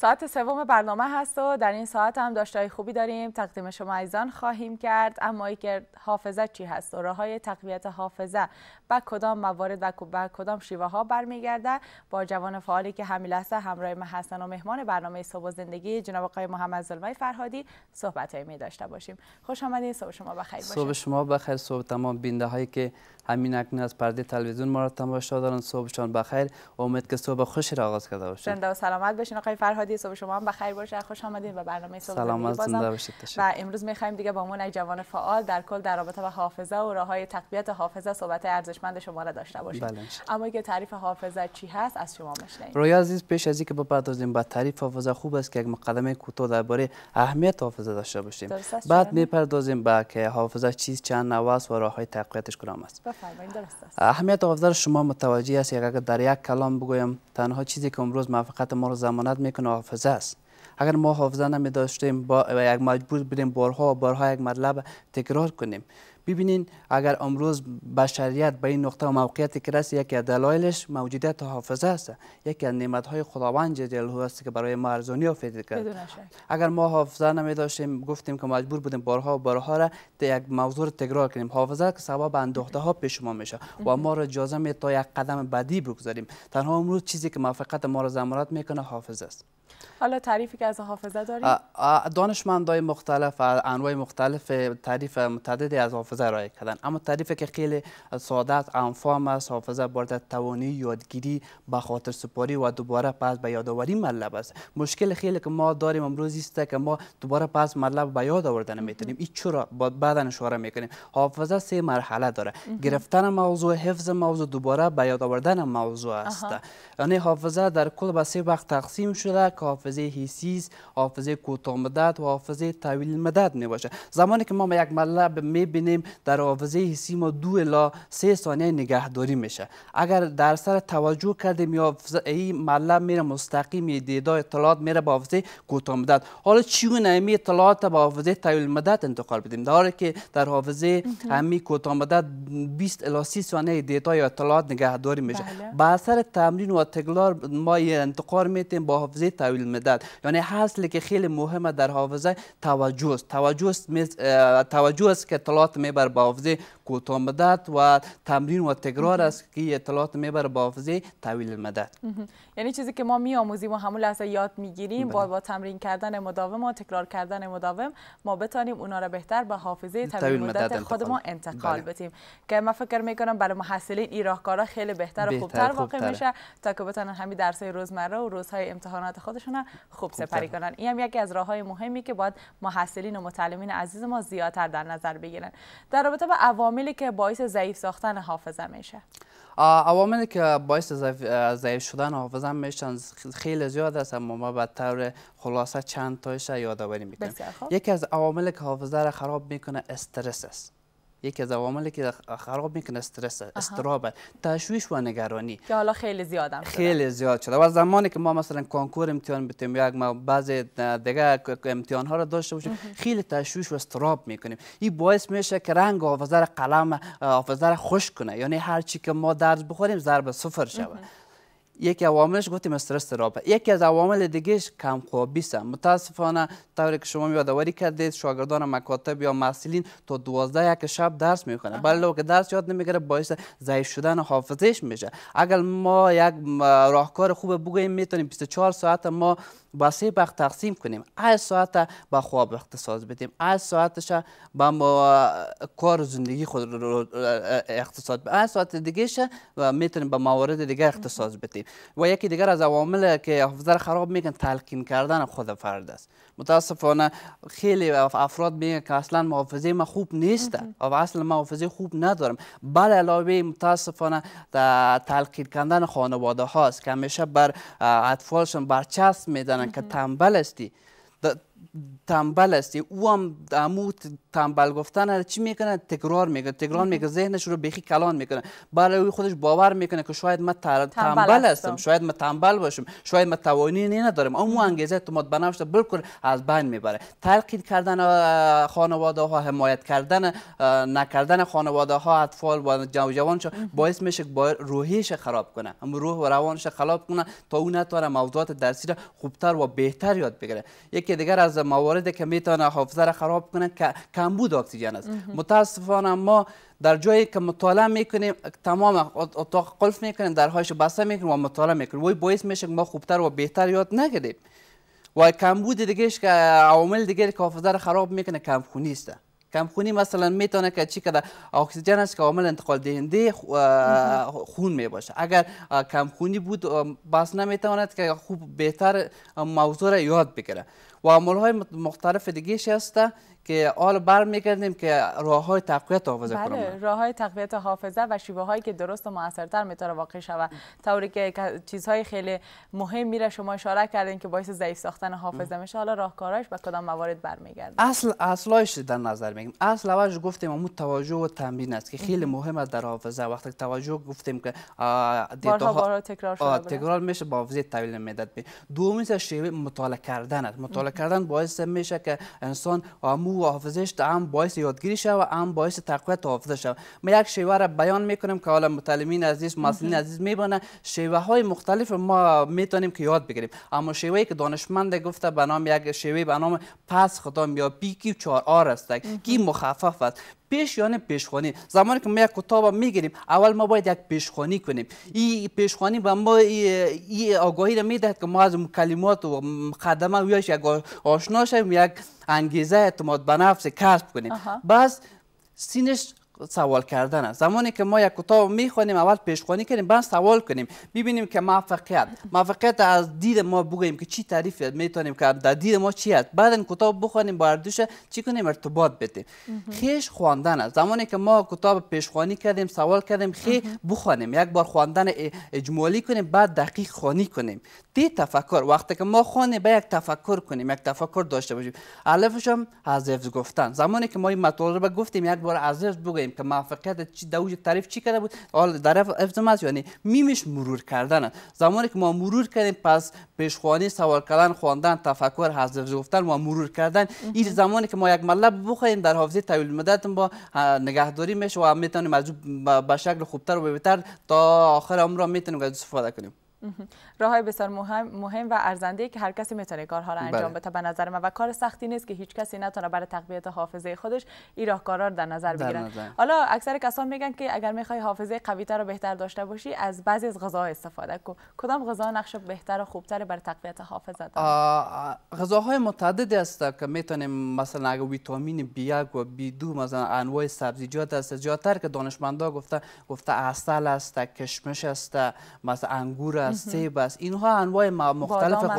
ساعت سوم برنامه هست و در این ساعت هم داشتهای خوبی داریم تقدیم شما ایزان خواهیم کرد اما که حافظه چی هست و راهای تقویت حافظه و کدام موارد و با کدام شیوه ها برمیگرده با جوان فعالی که همین لحظه همراه ما هستن و مهمان برنامه صبح زندگی جناب آقای محمد زلمای فرهادی صحبت می داشته باشیم خوش آمدید صبح شما بخیر باشید صبح شما بخیر صبح تمام بینده هایی که همین اکنون از پرده تلویزیون ما را تماشا دارن صبحشان بخیر امید که صبح خوشی را آغاز کرده باشید زنده و سلامت باشین آقای فرهادی هادی صبح شما هم بخیر باشه خوش اومدید به برنامه صبح سلام باشید و امروز میخوایم دیگه با مون جوان فعال در کل در رابطه با حافظه و راههای تقویت حافظه صحبت ارزشمند شما را داشته باشیم بله، اما که تعریف حافظه چی هست از شما میشنویم روی عزیز پیش از اینکه بپردازیم به تعریف حافظه خوب است که یک مقدمه کوتاه درباره اهمیت حافظه داشته باشیم بعد میپردازیم با که حافظه چیز چند نوع و راههای تقویتش کدام است بفرمایید درست است اهمیت حافظه شما متوجه است اگر در یک کلام بگویم تنها چیزی که امروز موفقیت ما رو ضمانت میکنه حافظه اگر ما حافظه نمی داشتیم با یک مجبور بریم بارها و بارها یک مطلب تکرار کنیم ببینین اگر امروز بشریت به این نقطه و موقعیت که رسی یکی از دلایلش موجودیت حافظه است یکی از های خداوند جل است که برای ما ارزانی آفرید کرد اگر ما حافظه نمی داشتیم گفتیم که مجبور بودیم بارها و بارها را یک موضوع تکرار کنیم حافظه که سبب اندوخته ها پیش ما میشه و ما را اجازه می تا یک قدم بعدی بگذاریم تنها امروز چیزی که موفقیت ما را ضمانت میکنه حافظه است حالا تعریفی که از حافظه داریم دانشمندای مختلف انواع مختلف تعریف متعددی از حافظه حافظه کردن اما تعریف که خیلی ساده است انفام است حافظه بارد توانی یادگیری به خاطر سپاری و دوباره پس به یادآوری مطلب است مشکل خیلی که ما داریم امروز است که ما دوباره پس مطلب به یاد آوردن میتونیم این چرا بعدا اشاره میکنیم حافظه سه مرحله داره گرفتن موضوع حفظ موضوع دوباره به یاد آوردن موضوع است یعنی حافظه در کل به سه وقت تقسیم شده که حافظه حسی حافظه کوتاه مدت و حافظه طویل مدت می زمانی که ما یک مطلب میبینیم در حافظه حسی ما دو الا سه ثانیه نگهداری میشه اگر در سر توجه کردیم یا این مطلب میره مستقیم دیدا اطلاعات میره به حافظه کوتاه مدت حالا چیونه این اطلاعات به حافظه طویل مدت انتقال بدیم داره که در حافظه همین کوتاه مدت 20 الی 30 ثانیه دیتا یا اطلاعات نگهداری میشه با بله. اثر تمرین و تکرار ما انتقال میتیم با حافظه طویل مدت یعنی حاصل که خیلی مهمه در حافظه توجه توجه است توجه است که اطلاعات می میبر به حافظه کوتاه مدت و تمرین و تکرار است که اطلاعات میبر به حافظه طویل مدت یعنی چیزی که ما میآموزیم و همون لحظه یاد میگیریم بله. با با تمرین کردن مداوم و تکرار کردن مداوم ما بتانیم اونا را بهتر به حافظه طویل مدت خود ما انتقال بله. بدیم که من فکر میکنم برای محصلین این راهکارا خیلی بهتر و خوبتر واقع میشه تا که بتونن همین درسای روزمره و روزهای امتحانات خودشون خوب سپری کنن این هم یکی از راههای مهمی که باید محصلین و متعلمین عزیز ما زیادتر در نظر بگیرن در رابطه با عواملی که باعث ضعیف ساختن حافظه میشه عواملی که باعث ضعیف شدن حافظه میشن خیلی زیاد است اما ما به طور خلاصه چند تایش یادآوری میکنیم یکی از عواملی که حافظه را خراب میکنه استرس است یکی از عواملی که خراب میکنه استرس استراب تشویش و نگرانی که حالا خیلی زیاد هم خیلی زیاد شده و زمانی که ما مثلا کنکور امتحان بتیم یا ما بعضی دیگه امتحان ها را داشته باشیم خیلی تشویش و استراب میکنیم این باعث میشه که رنگ حافظه قلم حافظه خشک کنه یعنی هر چی که ما درس بخوریم ضرب صفر شود یک عواملش گفتیم استرس تراپه یکی از عوامل دیگهش خوابی است متاسفانه طوری که شما یادآوری کردید شاگردان مکاتب یا محصلین تا دوازده یک شب درس میکنه بله که درس یاد نمیگیره باعث ضعیف شدن حافظش میشه اگر ما یک راهکار خوب بگوییم میتونیم 24 ساعت ما با سه وقت تقسیم کنیم از ساعت با خواب اختصاص بدیم از ساعتش با ما... کار زندگی خود رو اختصاص بدیم ساعت دیگه میتونیم به موارد دیگه اختصاص بدیم و یکی دیگر از عوامل که حافظه خراب میگن تلقین کردن خود فرد است متاسفانه خیلی افراد میگن که اصلا محافظه ما خوب نیست و اصلا محافظه خوب ندارم بل علاوه متاسفانه تلقین کردن خانواده هاست که همیشه بر اطفالشون برچسب میدن كتان بلستي تنبل است او هم امو تنبل گفتن چی میکنه تکرار میکنه تکرار میکنه ذهنش رو بخی کلان میکنه برای خودش باور میکنه که شاید من تنبل هستم شاید من تنبل باشم شاید من توانی نه ندارم اما انگیزه تو مد نفس بالکل از بین میبره تلقید کردن خانواده ها حمایت کردن نکردن خانواده ها اطفال و جوان جوانش باعث میشه با روحیش خراب کنه اما روح و روانش خراب کنه تا اون نتونه موضوعات درسی رو خوبتر و بهتر یاد بگیره یکی دیگر از مواردی که میتونه حافظه را خراب کنه که کمبود اکسیژن است متاسفانه ما در جایی که مطالعه میکنیم تمام اتاق قلف میکنیم هاشو بسته میکنیم و مطالعه میکنیم وای باعث میشه ما خوبتر و بهتر یاد نگیریم و کمبود دیگهش که عوامل دیگه که حافظه را خراب میکنه کمخونی است کمخونی مثلا میتونه که چی که اکسیژن است که عامل انتقال دهنده خون می باشه اگر کمخونی بود بس نمیتواند که خوب بهتر موضوع را یاد بگیره و عامل های مختلف دیگه هسته که بار برمیگردیم که راه های تقویت حافظه بله، کنم راه های تقویت حافظه و شیوه هایی که درست و موثرتر میتونه واقع شود طوری که چیزهای خیلی مهم میره شما اشاره کردین که باعث ضعیف ساختن حافظه میشه حالا راهکاراش به کدام موارد برمیگرده اصل اصلایش در نظر میگیم اصل اولش گفتیم امو توجه و تمرین است که خیلی مهمه در حافظه وقتی توجه گفتیم که دیتا تکرار شده تکرار میشه با حافظه طویل مدت شیوه مطالعه کردن است مطالعه کردن باعث میشه که انسان امو تا هم باعث یادگیری شد و هم باعث تقویت حافظه شد ما یک شیوه را بیان میکنیم که حالا متعلمین عزیز مسئولین عزیز میبانه شیوه های مختلف ما میتونیم که یاد بگیریم اما شیوهی که دانشمند گفته به نام یک شیوه به نام پس خدام یا پی کیو 4 آر است کی مخفف است پیش نه پیشخوانی زمانی که ما یک کتاب میگیریم اول ما باید یک پیشخوانی کنیم این پیشخوانی به ما این آگاهی را میدهد که ما از کلمات و مقدمه و یک آشنا شیم یک انگیزه اعتماد به نفس کسب کنیم بس سینش سوال کردن است زمانی که ما یک کتاب میخوانیم اول پیشخوانی کنیم بعد سوال کنیم ببینیم که موفقیت موفقیت از دید ما بگوییم که چی تعریف میتونیم که از دید ما چی است بعد این کتاب بخوانیم با اردوش چی کنیم ارتباط بدیم خیش خواندن است زمانی که ما کتاب پیشخوانی کردیم سوال کردیم خی بخوانیم یک بار خواندن اجمالی کنیم بعد دقیق خوانی کنیم دی تفکر وقتی که ما خوانیم به یک تفکر کنیم یک تفکر داشته باشیم الفش هم از گفتن زمانی که ما این مطالب گفتیم یک بار از بگوییم بگیم که موفقیت در دوج تعریف چی کرده بود حال در افتم است یعنی میمش مرور کردن زمانی که ما مرور کردیم پس پیشخوانی سوال کردن خواندن تفکر و گفتن و مرور کردن این زمانی که ما یک مطلب بخویم در حافظه طویل مدت با نگهداری میشه و میتونیم از به شکل خوبتر و بهتر تا آخر عمر میتونیم استفاده کنیم راه بسیار مهم, و ارزنده که هر کسی میتونه کارها را بله. انجام بده به نظر من و کار سختی نیست که هیچ کسی نتونه برای تقویت حافظه خودش این راهکارا رو در نظر بگیره حالا اکثر کسان میگن که اگر میخوای حافظه قویتر و بهتر داشته باشی از بعضی از غذاها استفاده کن کدام غذا نقش بهتر و خوبتر برای تقویت حافظه داره غذاهای متعدد است که میتونیم مثلا ویتامین بی و بی دو مثلا انواع سبزیجات است زیادتر که دانشمندا گفته گفته عسل است کشمش است مثلا انگور است سیب اینها انواع مختلف از مغز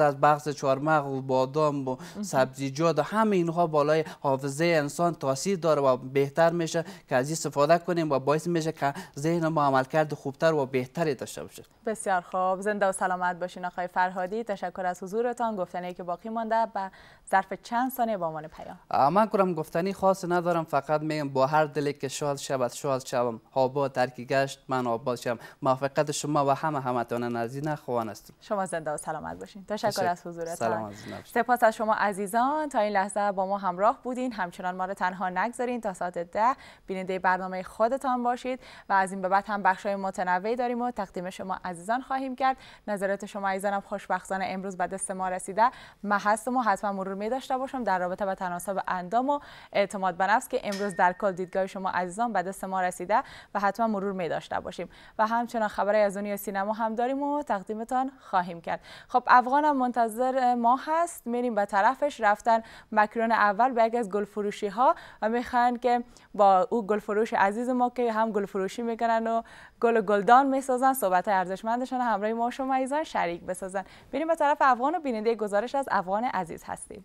از چهار چهارمغز و بادام و سبزیجات همه اینها بالای حافظه انسان تاثیر داره و بهتر میشه که از این استفاده کنیم و باعث میشه که ذهن ما عملکرد خوبتر و بهتری داشته باشه بسیار خوب زنده و سلامت باشین آقای فرهادی تشکر از حضورتان گفتنی که باقی مانده و ظرف چند ثانیه با عنوان پیام من کنم گفتنی خاص ندارم فقط میگم با هر دلی که شاد شود شاد شوم آباد ترکی گشت من آباد شوم موفقیت شما و همه همتان عزیز خوان شما زنده و سلامت باشین تشکر از حضورتان سپاس از شما عزیزان تا این لحظه با ما همراه بودین همچنان ما رو تنها نگذارین تا ساعت ده بیننده برنامه خودتان باشید و از این به بعد هم بخش‌های متنوعی داریم و تقدیم شما عزیزان خواهیم کرد نظرات شما عزیزانم خوشبختانه امروز بعد دست ما رسیده ما هستم و حتما مرور می داشته باشم در رابطه با تناسب اندام و اعتماد به نفس که امروز در کل دیدگاه شما عزیزان به دست ما رسیده و حتما مرور می داشته باشیم و همچنان خبری از سینما هم داریم و تقدیمتان خواهیم کرد خب افغان هم منتظر ما هست میریم به طرفش رفتن مکرون اول به یکی از گلفروشی ها و میخوان که با او گلفروش عزیز ما که هم گلفروشی میکنن و گل و گلدان میسازن صحبت ارزشمندشان همراه ما شما ایزان شریک بسازن بریم به طرف افغان و بیننده گزارش از افغان عزیز هستیم